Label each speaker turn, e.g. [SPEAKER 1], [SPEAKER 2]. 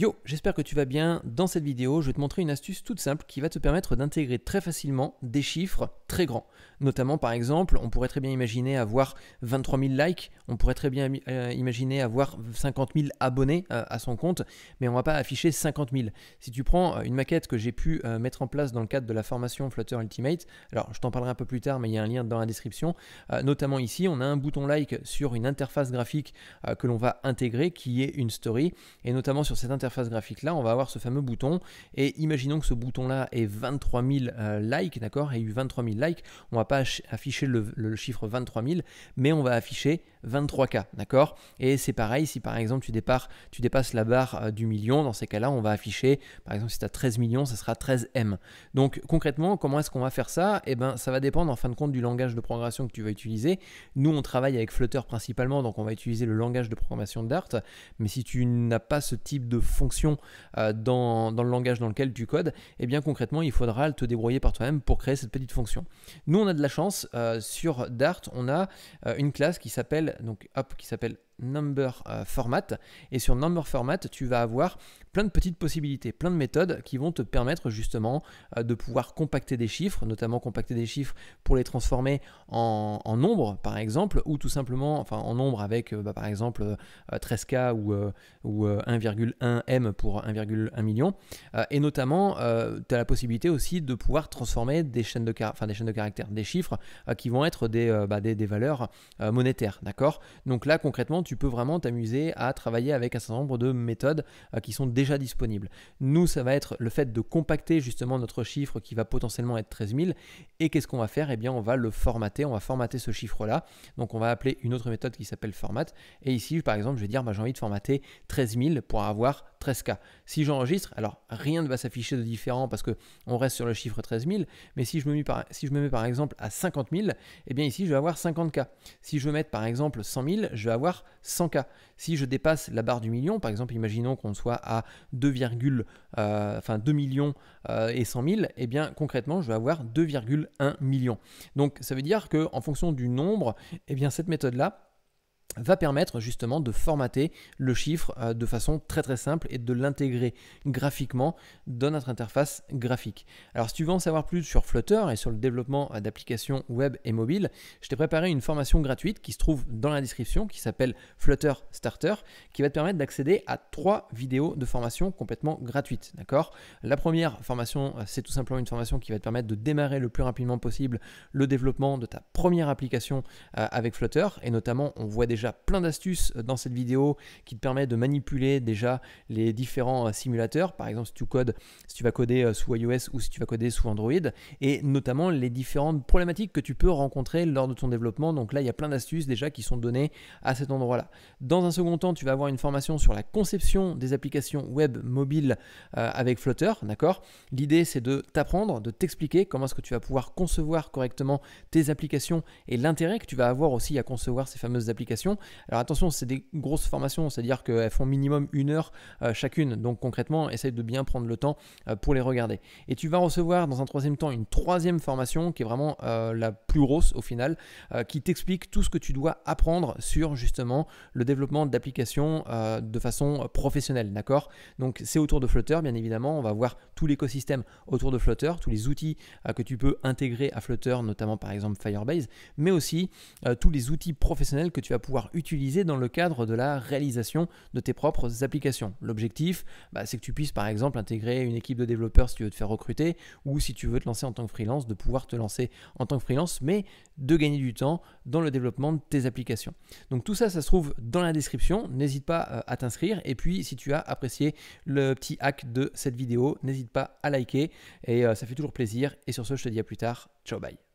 [SPEAKER 1] Yo, j'espère que tu vas bien. Dans cette vidéo, je vais te montrer une astuce toute simple qui va te permettre d'intégrer très facilement des chiffres très grands. Notamment, par exemple, on pourrait très bien imaginer avoir 23 000 likes, on pourrait très bien euh, imaginer avoir 50 000 abonnés euh, à son compte, mais on ne va pas afficher 50 000. Si tu prends euh, une maquette que j'ai pu mettre en place dans le cadre de la formation Flutter Ultimate, alors je t'en parlerai un peu plus tard, mais il y a un lien dans la description. notamment ici, on a un bouton like sur une interface graphique que l'on va intégrer qui est une story, et notamment sur cette interface graphique là, on va avoir ce fameux bouton. Et imaginons que ce bouton là est 23 000 likes, d'accord, et eu 23 000 likes. On va pas afficher le, chiffre 23 000, mais on va afficher 23K, d'accord. Et c'est pareil, si par exemple tu, départs, tu dépasses la barre euh, du million, dans ces cas-là, on va afficher, par exemple, si tu as 13 millions, ça sera 13M. Donc concrètement, comment est-ce qu'on va faire ça et eh ben ça va dépendre en fin de compte du langage de programmation que tu vas utiliser. Nous, on travaille avec Flutter principalement, donc on va utiliser le langage de programmation Dart. Mais si tu n'as pas ce type de fonction euh, dans, dans, le langage dans lequel tu codes, et eh bien concrètement, il faudra te débrouiller par toi-même pour créer cette petite fonction. Nous, on a de la chance. Euh, sur Dart, on a euh, une classe qui s'appelle donc hop, qui s'appelle number euh, format. Et sur number format, tu vas avoir plein de petites possibilités, plein de méthodes qui vont te permettre justement euh, de pouvoir compacter des chiffres, notamment compacter des chiffres pour les transformer en, en par exemple, ou tout simplement enfin, en nombre avec euh, bah, par exemple 13K ou, ou 1,1M pour 1,1 million. et notamment, tu as la possibilité aussi de pouvoir transformer des chaînes de, caractère, enfin, des chaînes de caractères, des chiffres qui vont être des, bah, des, des valeurs monétaires. D'accord Donc là concrètement, tu peux vraiment t'amuser à travailler avec un certain nombre de méthodes euh, qui sont déjà disponibles. Nous, ça va être le fait de compacter justement notre chiffre qui va potentiellement être 13 000. Et qu'est-ce qu'on va faire Eh bien, on va le formater, on va formater ce chiffre-là. Donc, on va appeler une autre méthode qui s'appelle format. Et ici, par exemple, je vais dire, bah, j'ai envie de formater 13 000 pour avoir 13K. Si j'enregistre, alors rien ne va s'afficher de différent parce qu'on reste sur le chiffre 13 000, mais si je me, mets par, si je me mets par exemple à 50 000, eh bien ici je vais avoir 50K. Si je veux mettre par exemple 100 000, je vais avoir 100 k Si je dépasse la barre du million, par exemple, imaginons qu'on soit à 2, 2 euh, millions euh, et 100 000, eh bien concrètement, je vais avoir 2,1 millions. Donc ça veut dire qu'en fonction du nombre, eh bien cette méthode-là, va permettre justement de formater le chiffre euh, de façon très très simple et de l'intégrer graphiquement dans notre interface graphique. Alors si tu veux en savoir plus sur Flutter et sur le développement euh, d'applications web et mobile, je t'ai préparé une formation gratuite qui se trouve dans la description qui s'appelle Flutter Starter qui va te permettre d'accéder à trois vidéos de formation complètement gratuites, d'accord La première formation, euh, c'est tout simplement une formation qui va te permettre de démarrer le plus rapidement possible le développement de ta première application avec Flutter et notamment on voit déjà plein d'astuces euh, dans cette vidéo qui te permet de manipuler déjà les différents euh, simulateurs. Par exemple, si tu codes, si tu vas coder euh, sous iOS ou si tu vas coder sous Android, et notamment les différentes problématiques que tu peux rencontrer lors de ton développement. Donc là, il y a plein d'astuces déjà qui sont données à cet endroit-là. Dans un second temps, tu vas avoir une formation sur la conception des applications web mobiles avec Flutter, d'accord L'idée, c'est de t'apprendre, de t'expliquer comment est-ce que tu vas pouvoir concevoir correctement tes applications et l'intérêt que tu vas avoir aussi à concevoir ces fameuses applications. Alors attention, c'est des grosses formations, c'est-à-dire qu'elles font minimum une heure euh, chacune. Donc concrètement, essaye de bien prendre le temps euh, pour les regarder. Et tu vas recevoir dans un troisième temps une troisième formation qui est vraiment euh, la plus grosse au final, qui t'explique tout ce que tu dois apprendre sur justement le développement d'applications de façon professionnelle. D'accord Donc c'est autour de Flutter, bien évidemment. On va voir tout l'écosystème autour de Flutter, tous les outils que tu peux intégrer à Flutter, notamment par exemple Firebase, mais aussi tous les outils professionnels que tu vas pouvoir utiliser dans le cadre de la réalisation de tes propres applications. L'objectif, bah, c'est que tu puisses par exemple intégrer une équipe de développeurs si tu veux te faire recruter ou si tu veux te lancer en tant que freelance, de pouvoir te lancer en tant que freelance, mais de gagner du temps dans le développement de tes applications. Donc tout ça, ça se trouve dans la description. N'hésite pas euh, à t'inscrire. Et puis si tu as apprécié le petit hack de cette vidéo, n'hésite pas à liker et euh, ça fait toujours plaisir. Et sur ce, je te dis à plus tard. Ciao, bye.